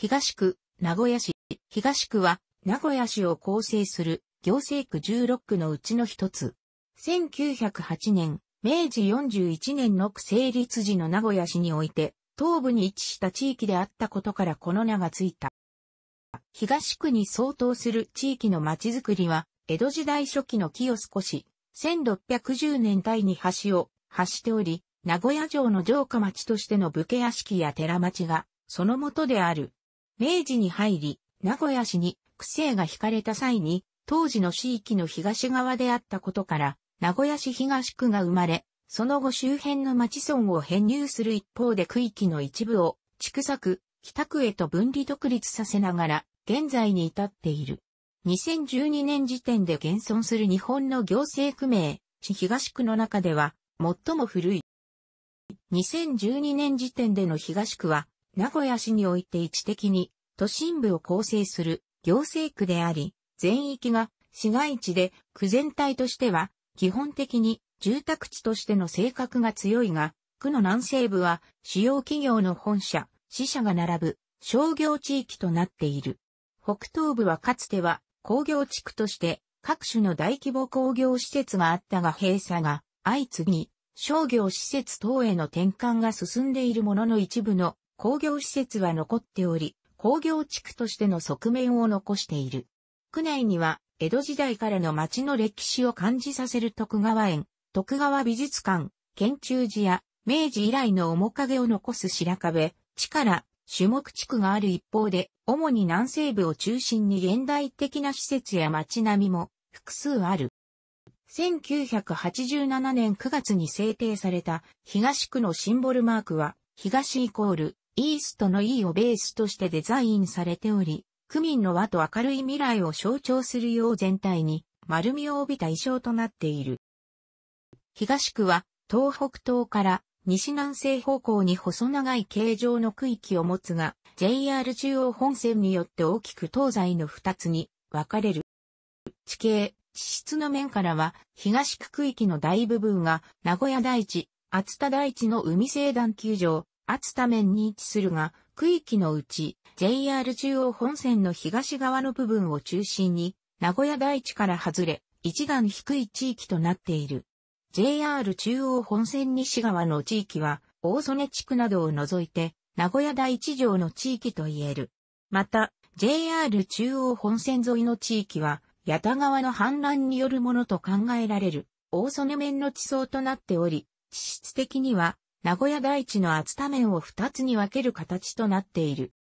東区、名古屋市。東区は、名古屋市を構成する行政区16区のうちの一つ。1908年、明治41年の区成立時の名古屋市において、東部に位置した地域であったことからこの名がついた。東区に相当する地域の町づくりは、江戸時代初期のを少し、1610年代に橋を発しており、名古屋城の城下町としての武家屋敷や寺町が、そのもとである。明治に入り、名古屋市に区政が引かれた際に、当時の市域の東側であったことから、名古屋市東区が生まれ、その後周辺の町村を編入する一方で区域の一部を、地区作、北区へと分離独立させながら、現在に至っている。2012年時点で現存する日本の行政区名、市東区の中では、最も古い。2012年時点での東区は、名古屋市において位置的に都心部を構成する行政区であり、全域が市街地で区全体としては基本的に住宅地としての性格が強いが、区の南西部は主要企業の本社、支社が並ぶ商業地域となっている。北東部はかつては工業地区として各種の大規模工業施設があったが閉鎖が相次ぎ、商業施設等への転換が進んでいるものの一部の工業施設は残っており、工業地区としての側面を残している。区内には、江戸時代からの町の歴史を感じさせる徳川園、徳川美術館、県中寺や、明治以来の面影を残す白壁、地から種目地区がある一方で、主に南西部を中心に現代的な施設や街並みも複数ある。1987年9月に制定された東区のシンボルマークは、東イコールイーストの E をベースとしてデザインされており、区民の和と明るい未来を象徴するよう全体に丸みを帯びた衣装となっている。東区は東北東から西南西方向に細長い形状の区域を持つが、JR 中央本線によって大きく東西の二つに分かれる。地形、地質の面からは、東区区域の大部分が、名古屋台地、厚田台地の海西団球場、厚田面に位置するが、区域のうち JR 中央本線の東側の部分を中心に、名古屋台地から外れ、一段低い地域となっている。JR 中央本線西側の地域は、大曽根地区などを除いて、名古屋台地上の地域と言える。また、JR 中央本線沿いの地域は、八田川の氾濫によるものと考えられる、大曽根面の地層となっており、地質的には、名古屋大地の厚田面を2つに分ける形となっている。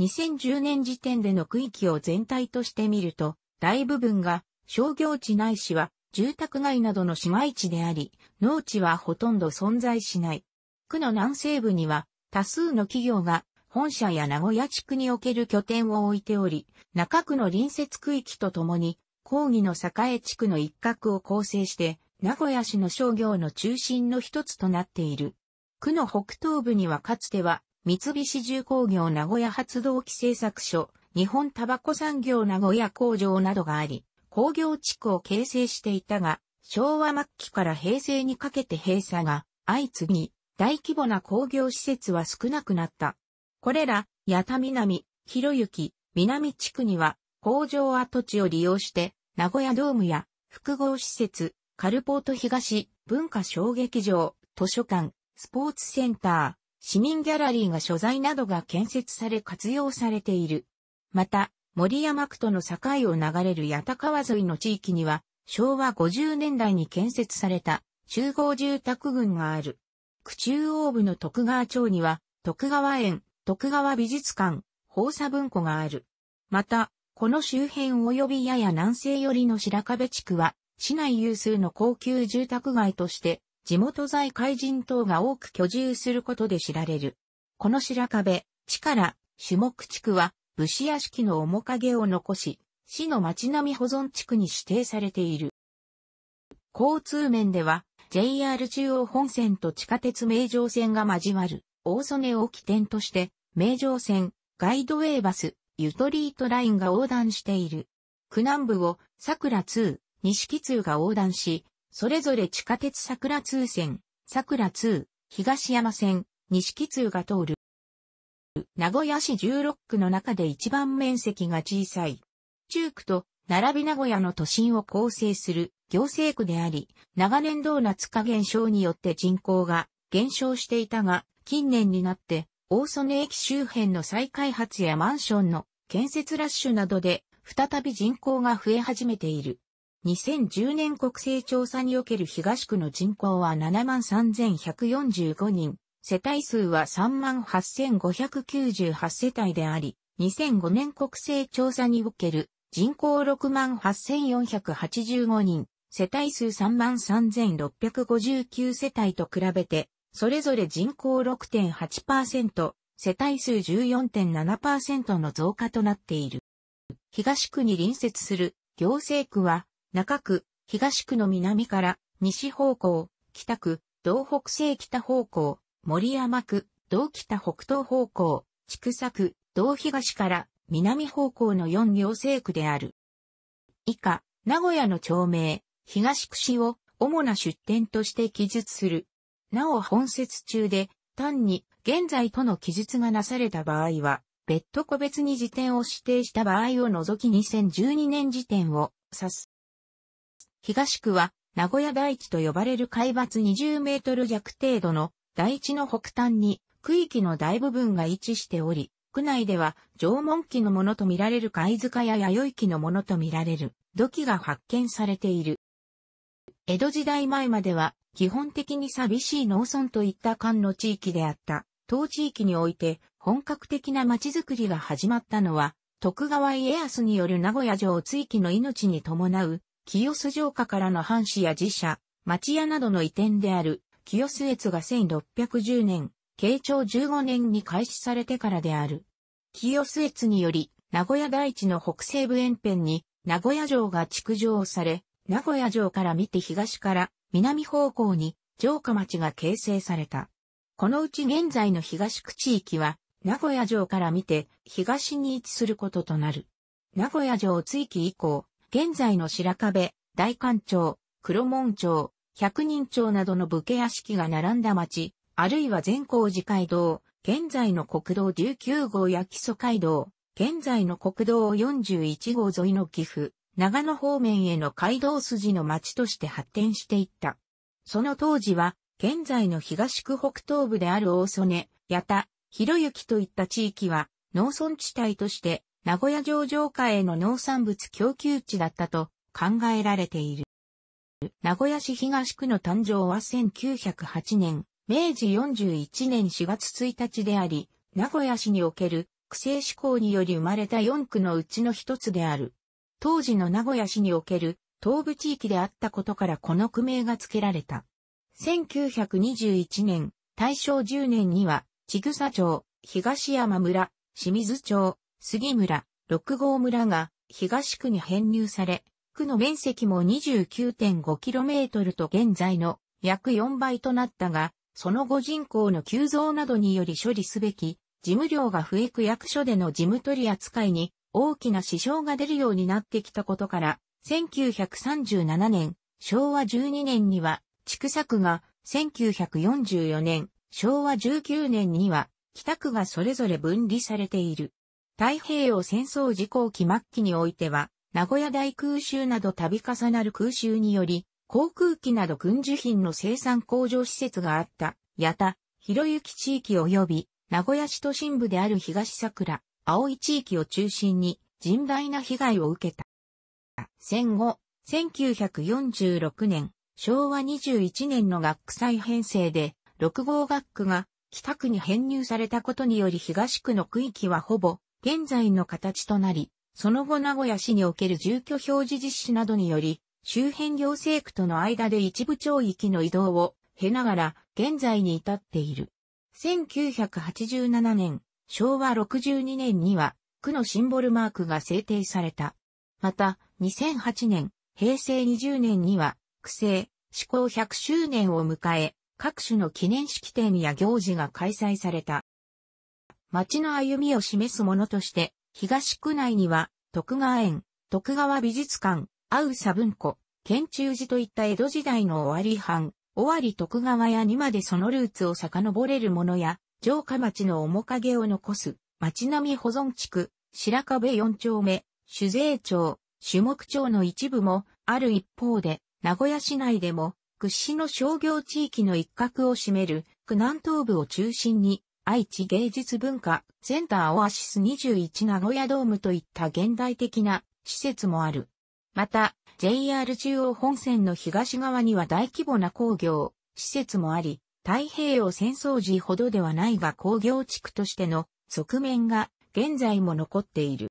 2010年時点での区域を全体として見ると、大部分が商業地ないしは住宅街などの市街地であり、農地はほとんど存在しない。区の南西部には多数の企業が本社や名古屋地区における拠点を置いており、中区の隣接区域とともに、抗議の栄地区の一角を構成して、名古屋市の商業の中心の一つとなっている。区の北東部にはかつては、三菱重工業名古屋発動機製作所、日本タバコ産業名古屋工場などがあり、工業地区を形成していたが、昭和末期から平成にかけて閉鎖が相次ぎ、大規模な工業施設は少なくなった。これら、八田南、広行、南地区には、工場跡地を利用して、名古屋ドームや複合施設、カルポート東、文化小劇場、図書館、スポーツセンター、市民ギャラリーが所在などが建設され活用されている。また、森山区との境を流れる八田川沿いの地域には、昭和50年代に建設された集合住宅群がある。区中央部の徳川町には、徳川園、徳川美術館、宝佐文庫がある。また、この周辺及びやや南西寄りの白壁地区は、市内有数の高級住宅街として地元在海人等が多く居住することで知られる。この白壁、地から種目地区は武士屋敷の面影を残し、市の町並み保存地区に指定されている。交通面では JR 中央本線と地下鉄名城線が交わる大曽根を起点として名城線、ガイドウェイバス、ゆとりートラインが横断している。区南部を桜西錦通が横断し、それぞれ地下鉄桜通線、桜通、東山線、西木通が通る。名古屋市16区の中で一番面積が小さい。中区と並び名古屋の都心を構成する行政区であり、長年ドーナツ化減少によって人口が減少していたが、近年になって大曽根駅周辺の再開発やマンションの建設ラッシュなどで再び人口が増え始めている。2010年国勢調査における東区の人口は73,145人、世帯数は38,598世帯であり、2005年国勢調査における人口68,485人、世帯数33,659世帯と比べて、それぞれ人口6.8%、世帯数14.7%の増加となっている。東区に隣接する行政区は中区、東区の南から西方向、北区、道北西北方向、森山区、道北北東方向、千種区、道東から南方向の4行政区である。以下、名古屋の町名、東区市を主な出典として記述する。なお本節中で、単に現在との記述がなされた場合は、別途個別に時点を指定した場合を除き2012年時点を指す。東区は、名古屋台地と呼ばれる海抜20メートル弱程度の台地の北端に区域の大部分が位置しており、区内では縄文期のものとみられる貝塚や弥生期のものとみられる土器が発見されている。江戸時代前までは基本的に寂しい農村といった間の地域であった。当地域において本格的な街づくりが始まったのは徳川家康による名古屋城追記の命に伴う清洲城下からの藩士や寺社、町屋などの移転である、清洲越が1610年、慶長15年に開始されてからである。清洲越により、名古屋大地の北西部沿辺に、名古屋城が築城され、名古屋城から見て東から南方向に城下町が形成された。このうち現在の東区地域は、名古屋城から見て東に位置することとなる。名古屋城追記以降、現在の白壁、大官町、黒門町、百人町などの武家屋敷が並んだ町、あるいは善光寺街道、現在の国道19号や基礎街道、現在の国道41号沿いの岐阜、長野方面への街道筋の町として発展していった。その当時は、現在の東区北東部である大曽根、八田、広行といった地域は、農村地帯として、名古屋上場下への農産物供給地だったと考えられている。名古屋市東区の誕生は1908年、明治41年4月1日であり、名古屋市における区政志向により生まれた4区のうちの一つである。当時の名古屋市における東部地域であったことからこの区名が付けられた。1921年、大正10年には、千草町、東山村、清水町、杉村、六郷村が東区に編入され、区の面積も 29.5km と現在の約4倍となったが、その後人口の急増などにより処理すべき、事務量が増え区役所での事務取り扱いに大きな支障が出るようになってきたことから、1937年、昭和12年には、畜作が、1944年、昭和19年には、北区がそれぞれ分離されている。太平洋戦争時後期末期においては、名古屋大空襲など度重なる空襲により、航空機など軍需品の生産工場施設があった、八田、広行地域及び、名古屋市都心部である東桜、青井地域を中心に、甚大な被害を受けた。戦後、1946年、昭和21年の学区再編成で、6号学区が北区に編入されたことにより東区の区域はほぼ現在の形となり、その後名古屋市における住居表示実施などにより、周辺行政区との間で一部町域の移動を経ながら現在に至っている。1987年、昭和62年には区のシンボルマークが制定された。また、2008年、平成20年には、区政、施行100周年を迎え、各種の記念式典や行事が開催された。町の歩みを示すものとして、東区内には、徳川園、徳川美術館、アウサ文庫、県中寺といった江戸時代の終わり藩、尾張徳川屋にまでそのルーツを遡れるものや、城下町の面影を残す、町並み保存地区、白壁四丁目、酒税町、朱木町の一部も、ある一方で、名古屋市内でも、屈指の商業地域の一角を占める、区南東部を中心に、愛知芸術文化センターオアシス21名古屋ドームといった現代的な施設もある。また、JR 中央本線の東側には大規模な工業、施設もあり、太平洋戦争時ほどではないが工業地区としての側面が現在も残っている。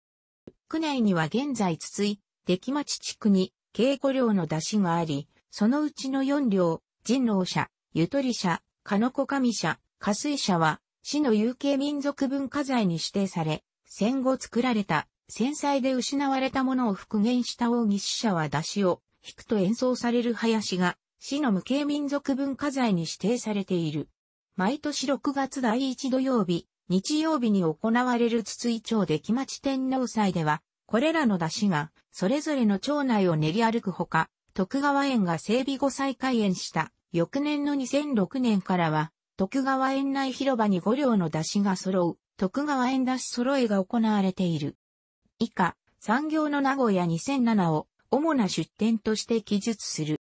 区内には現在筒井、出来町地区に稽古量の出しがあり、そのうちの4両、人狼社、ゆとり社、かのこ神社、加水社は市の有形民族文化財に指定され、戦後作られた、戦災で失われたものを復元した大義使者は出汁を弾くと演奏される林が、市の無形民族文化財に指定されている。毎年6月第1土曜日、日曜日に行われる筒井町出来町天皇祭では、これらの出汁が、それぞれの町内を練り歩くほか、徳川園が整備後再開園した、翌年の2006年からは、徳川園内広場に五両の出しが揃う、徳川園出し揃えが行われている。以下、産業の名古屋2007を主な出店として記述する。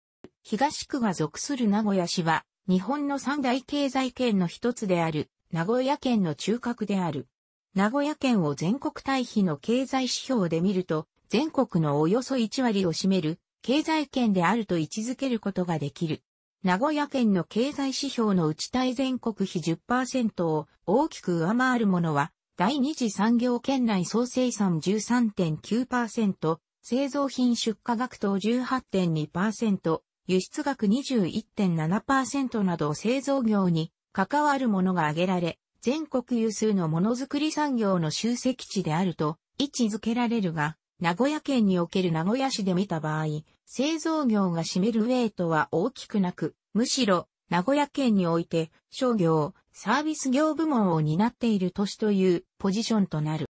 東区が属する名古屋市は、日本の三大経済圏の一つである、名古屋県の中核である。名古屋県を全国対比の経済指標で見ると、全国のおよそ1割を占める、経済圏であると位置づけることができる。名古屋県の経済指標のうち対全国比10%を大きく上回るものは、第二次産業圏内総生産13.9%、製造品出荷額等18.2%、輸出額21.7%など製造業に関わるものが挙げられ、全国有数のものづくり産業の集積地であると位置づけられるが、名古屋県における名古屋市で見た場合、製造業が占めるウェイトは大きくなく、むしろ、名古屋県において、商業、サービス業部門を担っている都市というポジションとなる。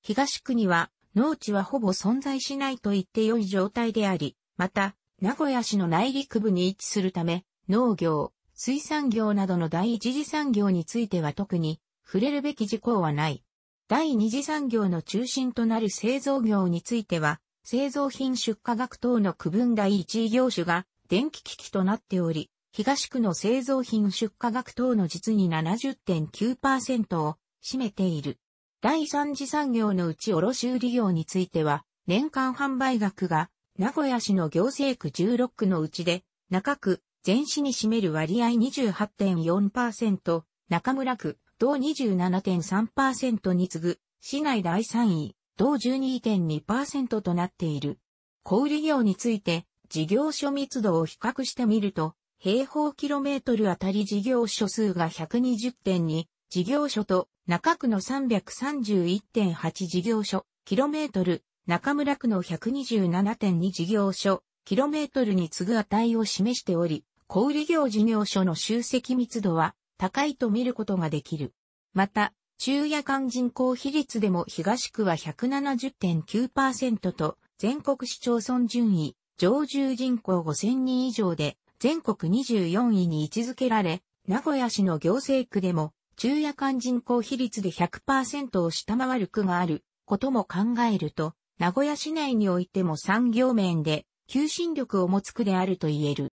東区には、農地はほぼ存在しないと言って良い状態であり、また、名古屋市の内陸部に位置するため、農業、水産業などの第一次産業については特に触れるべき事項はない。第二次産業の中心となる製造業については、製造品出荷額等の区分第1位業種が電気機器となっており、東区の製造品出荷額等の実に70.9%を占めている。第三次産業のうち卸売業については、年間販売額が名古屋市の行政区16区のうちで、中区、全市に占める割合28.4%、中村区、同27.3%に次ぐ、市内第3位、同12.2%となっている。小売業について、事業所密度を比較してみると、平方キロメートルあたり事業所数が120.2、事業所と中区の331.8事業所、キロメートル、中村区の127.2事業所、キロメートルに次ぐ値を示しており、小売業事業所の集積密度は高いと見ることができる。また、昼夜間人口比率でも東区は170.9%と、全国市町村順位、上住人口5000人以上で、全国24位に位置づけられ、名古屋市の行政区でも、昼夜間人口比率で100%を下回る区があることも考えると、名古屋市内においても産業面で求心力を持つ区であると言える。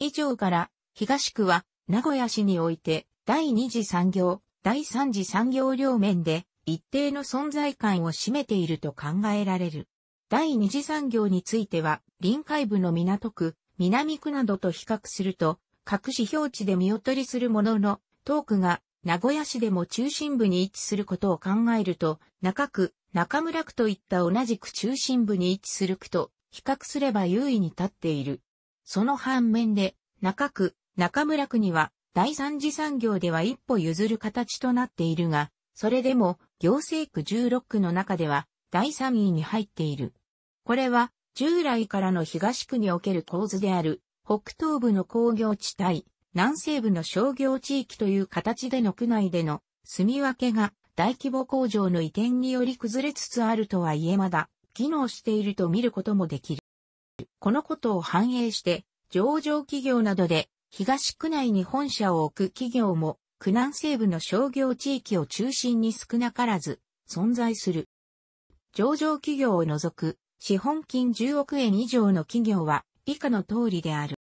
以上から、東区は名古屋市において、第二次産業、第三次産業両面で、一定の存在感を占めていると考えられる。第二次産業については、臨海部の港区、南区などと比較すると、各指標値で見劣りするものの、東区が名古屋市でも中心部に位置することを考えると、中区、中村区といった同じく中心部に位置する区と比較すれば優位に立っている。その反面で、中区、中村区には第三次産業では一歩譲る形となっているが、それでも行政区16区の中では第3位に入っている。これは従来からの東区における構図である北東部の工業地帯、南西部の商業地域という形での区内での住み分けが大規模工場の移転により崩れつつあるとはいえまだ機能していると見ることもできる。このことを反映して上場企業などで東区内に本社を置く企業も、区南西部の商業地域を中心に少なからず存在する。上場企業を除く資本金10億円以上の企業は以下の通りである。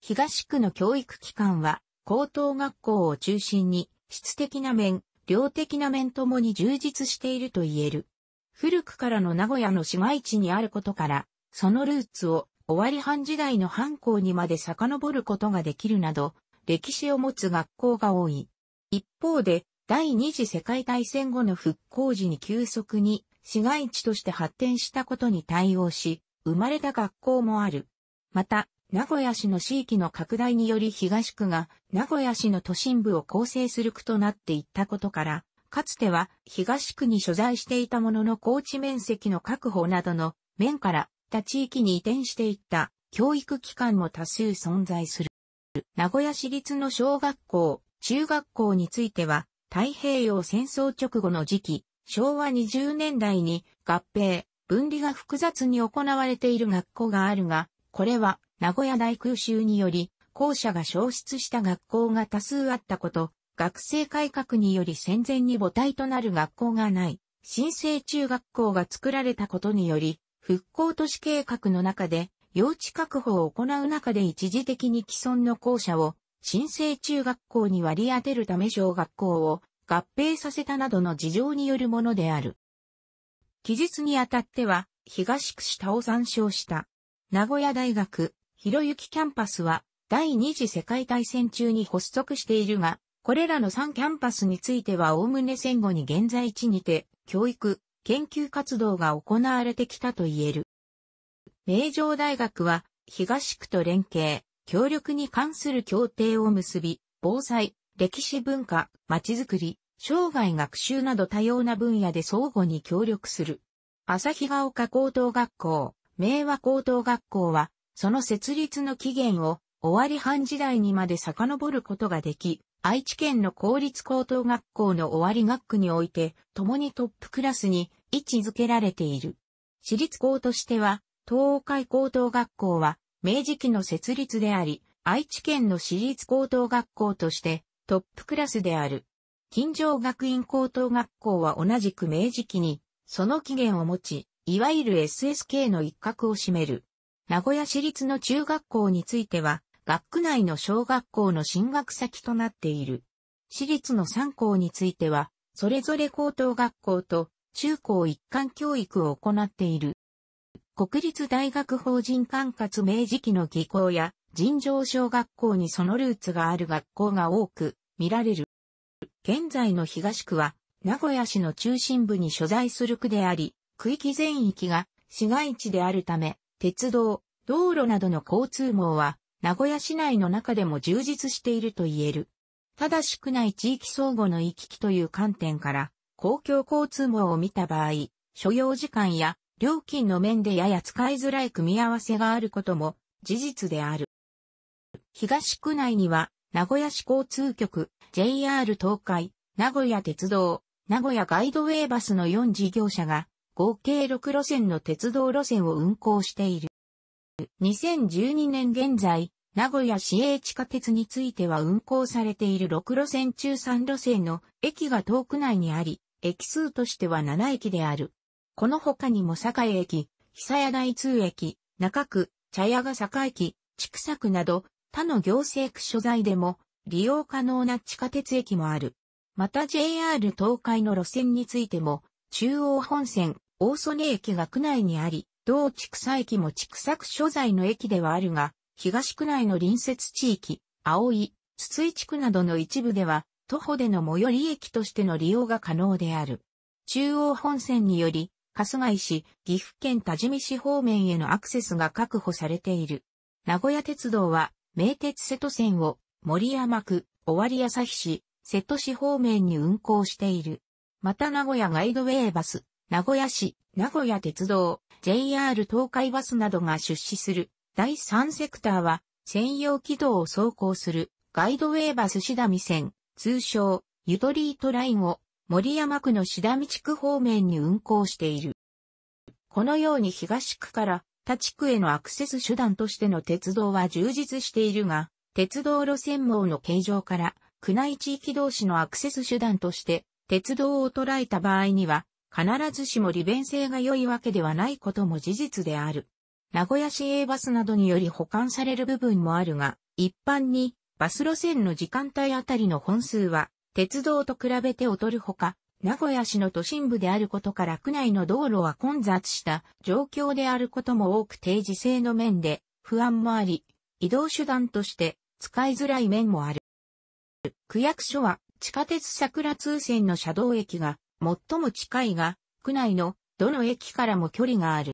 東区の教育機関は高等学校を中心に質的な面、量的な面ともに充実していると言える。古くからの名古屋の市街地にあることから、そのルーツを終わり藩時代の藩校にまで遡ることができるなど、歴史を持つ学校が多い。一方で、第二次世界大戦後の復興時に急速に市街地として発展したことに対応し、生まれた学校もある。また、名古屋市の地域の拡大により東区が名古屋市の都心部を構成する区となっていったことから、かつては東区に所在していたものの高地面積の確保などの面からった地域に移転していった教育機関も多数存在する。名古屋市立の小学校、中学校については、太平洋戦争直後の時期、昭和20年代に合併、分離が複雑に行われている学校があるが、これは名古屋大空襲により、校舎が消失した学校が多数あったこと、学生改革により戦前に母体となる学校がない、新生中学校が作られたことにより、復興都市計画の中で、用地確保を行う中で一時的に既存の校舎を、新生中学校に割り当てるため小学校を合併させたなどの事情によるものである。記述にあたっては、東区下を参照した。名古屋大学、広行キャンパスは、第二次世界大戦中に発足しているが、これらの3キャンパスについてはおおむね戦後に現在地にて、教育、研究活動が行われてきたと言える。名城大学は東区と連携、協力に関する協定を結び、防災、歴史文化、まちづくり、生涯学習など多様な分野で相互に協力する。朝日ヶ丘高等学校、明和高等学校は、その設立の起源を、終わり半時代にまで遡ることができ、愛知県の公立高等学校の終わり学区において、共にトップクラスに位置づけられている。私立校としては、東海高等学校は、明治期の設立であり、愛知県の私立高等学校としてトップクラスである。近城学院高等学校は同じく明治期に、その起源を持ち、いわゆる SSK の一角を占める。名古屋市立の中学校については、学区内の小学校の進学先となっている。私立の3校については、それぞれ高等学校と中高一貫教育を行っている。国立大学法人管轄明治期の技校や尋常小学校にそのルーツがある学校が多く見られる。現在の東区は名古屋市の中心部に所在する区であり、区域全域が市街地であるため、鉄道、道路などの交通網は名古屋市内の中でも充実していると言える。ただし区内地域相互の行き来という観点から、公共交通網を見た場合、所要時間や料金の面でやや使いづらい組み合わせがあることも事実である。東区内には、名古屋市交通局、JR 東海、名古屋鉄道、名古屋ガイドウェイバスの4事業者が、合計6路線の鉄道路線を運行している。2012年現在、名古屋市営地下鉄については運行されている6路線中3路線の駅が遠く内にあり、駅数としては7駅である。この他にも境駅、久屋台通駅、中区、茶屋ヶ坂駅、千草区など、他の行政区所在でも利用可能な地下鉄駅もある。また JR 東海の路線についても、中央本線、大曽根駅が区内にあり、同地産駅も地作区所在の駅ではあるが、東区内の隣接地域、青井、筒井地区などの一部では、徒歩での最寄り駅としての利用が可能である。中央本線により、春日井市、岐阜県多治見市方面へのアクセスが確保されている。名古屋鉄道は、名鉄瀬戸線を森山区、尾張旭市、瀬戸市方面に運行している。また名古屋ガイドウェイバス、名古屋市、名古屋鉄道、JR 東海バスなどが出資する第3セクターは専用軌道を走行するガイドウェーバス志田線、通称ユトリートラインを森山区の志田地区方面に運行している。このように東区から他地区へのアクセス手段としての鉄道は充実しているが、鉄道路線網の形状から、区内地域同士のアクセス手段として、鉄道を捉えた場合には、必ずしも利便性が良いわけではないことも事実である。名古屋市営バスなどにより保管される部分もあるが、一般にバス路線の時間帯あたりの本数は、鉄道と比べて劣るほか、名古屋市の都心部であることから区内の道路は混雑した状況であることも多く定時制の面で不安もあり、移動手段として使いづらい面もある。区役所は地下鉄桜通線の車道駅が最も近いが、区内のどの駅からも距離がある。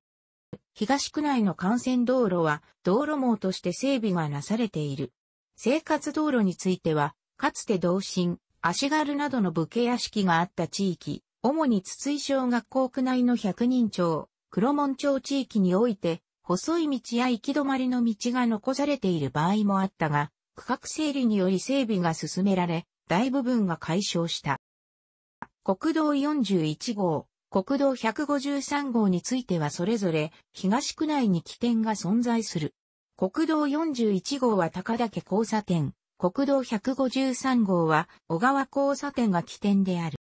東区内の幹線道路は道路網として整備がなされている。生活道路については、かつて同心、足軽などの武家屋敷があった地域、主に筒井小学校区内の百人町、黒門町地域において、細い道や行き止まりの道が残されている場合もあったが、区画整理により整備が進められ、大部分が解消した。国道41号、国道153号についてはそれぞれ東区内に起点が存在する。国道41号は高岳交差点、国道153号は小川交差点が起点である。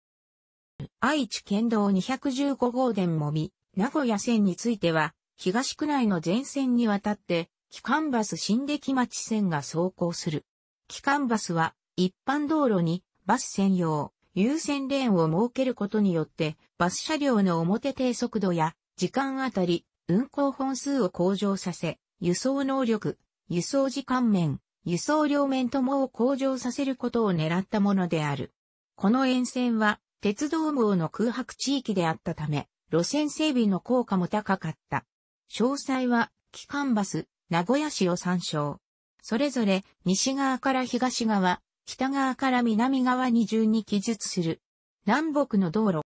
愛知県道215号電もみ、名古屋線については東区内の全線にわたって機関バス新出来町線が走行する。機関バスは一般道路にバス専用、優先レーンを設けることによって、バス車両の表低速度や時間あたり、運行本数を向上させ、輸送能力、輸送時間面、輸送両面ともを向上させることを狙ったものである。この沿線は、鉄道網の空白地域であったため、路線整備の効果も高かった。詳細は、機関バス、名古屋市を参照。それぞれ、西側から東側、北側から南側に順に記述する。南北の道路、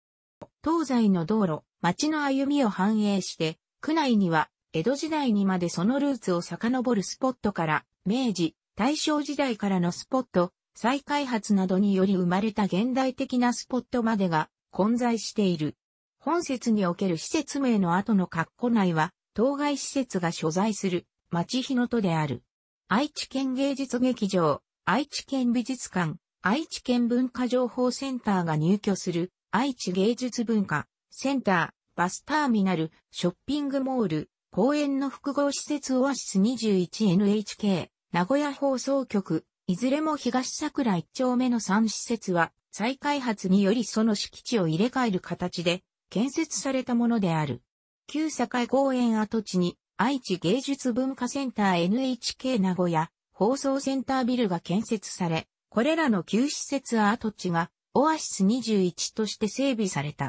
東西の道路、町の歩みを反映して、区内には江戸時代にまでそのルーツを遡るスポットから、明治、大正時代からのスポット、再開発などにより生まれた現代的なスポットまでが混在している。本説における施設名の後の括弧内は、当該施設が所在する町日の都である。愛知県芸術劇場、愛知県美術館、愛知県文化情報センターが入居する、愛知芸術文化、センター、バスターミナル、ショッピングモール、公園の複合施設オアシス 21NHK、名古屋放送局、いずれも東桜一丁目の3施設は、再開発によりその敷地を入れ替える形で、建設されたものである。旧堺公園跡地に、愛知芸術文化センター NHK 名古屋、放送センタービルが建設され、これらの旧施設跡地がオアシス21として整備された。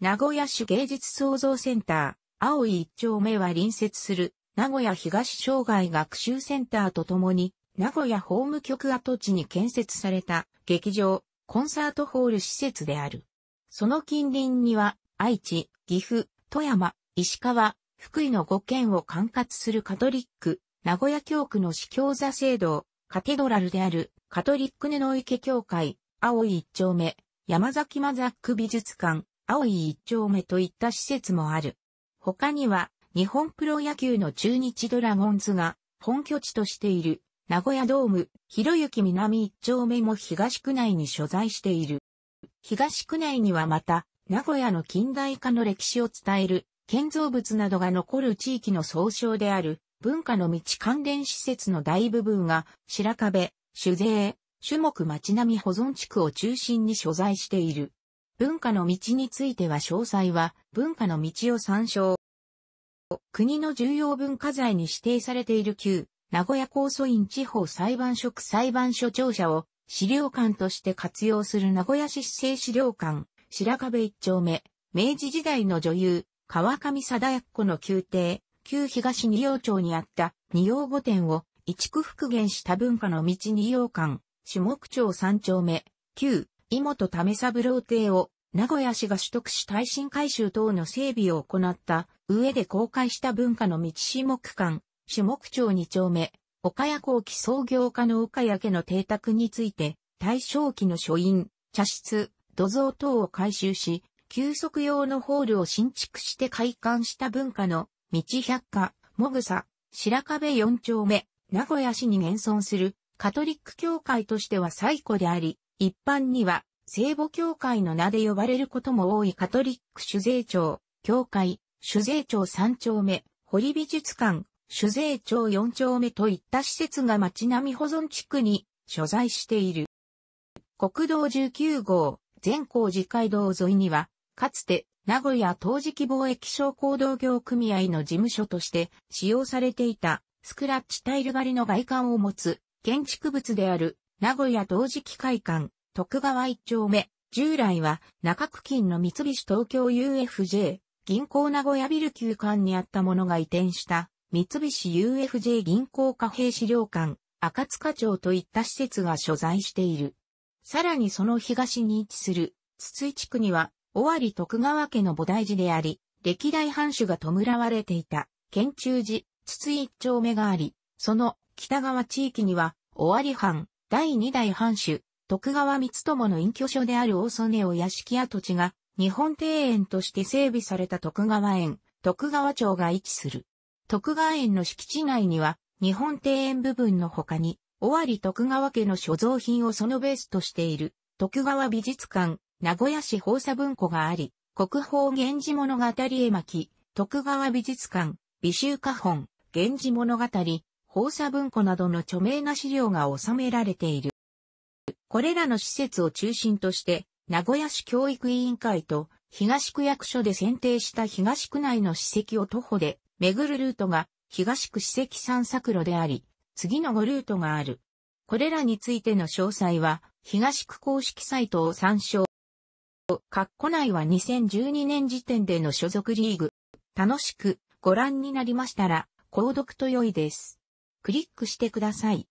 名古屋市芸術創造センター、青い一丁目は隣接する名古屋東障害学習センターとともに、名古屋法務局跡地に建設された劇場、コンサートホール施設である。その近隣には、愛知、岐阜、富山、石川、福井の5県を管轄するカトリック、名古屋教区の司教座制度、カテドラルである、カトリックノイ池教会、青い一丁目、山崎マザック美術館、青い一丁目といった施設もある。他には、日本プロ野球の中日ドラゴンズが本拠地としている名古屋ドーム、広行南一丁目も東区内に所在している。東区内にはまた、名古屋の近代化の歴史を伝える建造物などが残る地域の総称である文化の道関連施設の大部分が白壁、酒税、種目町並み保存地区を中心に所在している。文化の道については詳細は文化の道を参照。国の重要文化財に指定されている旧名古屋高祖院地方裁判所区裁判所庁舎を資料館として活用する名古屋市市政資料館、白壁一丁目、明治時代の女優、川上貞子の宮廷、旧東二葉町にあった二葉御殿を一区復元した文化の道二葉館、種目町三丁目、旧、井本為三郎邸を名古屋市が取得し耐震改修等の整備を行った上で公開した文化の道種目館、種目町二丁目、岡谷後期創業家の岡谷家の邸宅について、大正期の書院、茶室、土蔵等を改修し、休息用のホールを新築して開館した文化の道百科、もぐさ、白壁四丁目、名古屋市に現存するカトリック教会としては最古であり、一般には聖母教会の名で呼ばれることも多いカトリック酒税庁、教会、酒税庁三丁目、堀美術館、酒税庁四丁目といった施設が町並み保存地区に所在している。国道19号、全校寺街道沿いには、かつて名古屋陶磁器貿易商工同業組合の事務所として使用されていたスクラッチタイル張りの外観を持つ建築物である名古屋陶磁器会館徳川一丁目従来は中区金の三菱東京 UFJ 銀行名古屋ビル旧館にあったものが移転した三菱 UFJ 銀行貨幣資料館赤塚町といった施設が所在している。さらにその東に位置する筒井地区には尾張徳川家の菩提寺であり、歴代藩主が弔われていた、県中寺、筒一丁目があり、その北側地域には、尾張藩、第二代藩主、徳川光友の隠居所である大曽根を屋敷跡地が、日本庭園として整備された徳川園、徳川町が位置する。徳川園の敷地内には、日本庭園部分の他に、尾張徳川家の所蔵品をそのベースとしている、徳川美術館、名古屋市放佐文庫があり、国宝源氏物語絵巻、徳川美術館、美集家本、源氏物語、放佐文庫などの著名な資料が収められている。これらの施設を中心として、名古屋市教育委員会と東区役所で選定した東区内の史跡を徒歩で巡るルートが東区史跡散策路であり、次の5ルートがある。これらについての詳細は東区公式サイトを参照。カッコ内は2012年時点での所属リーグ。楽しくご覧になりましたら、購読と良いです。クリックしてください。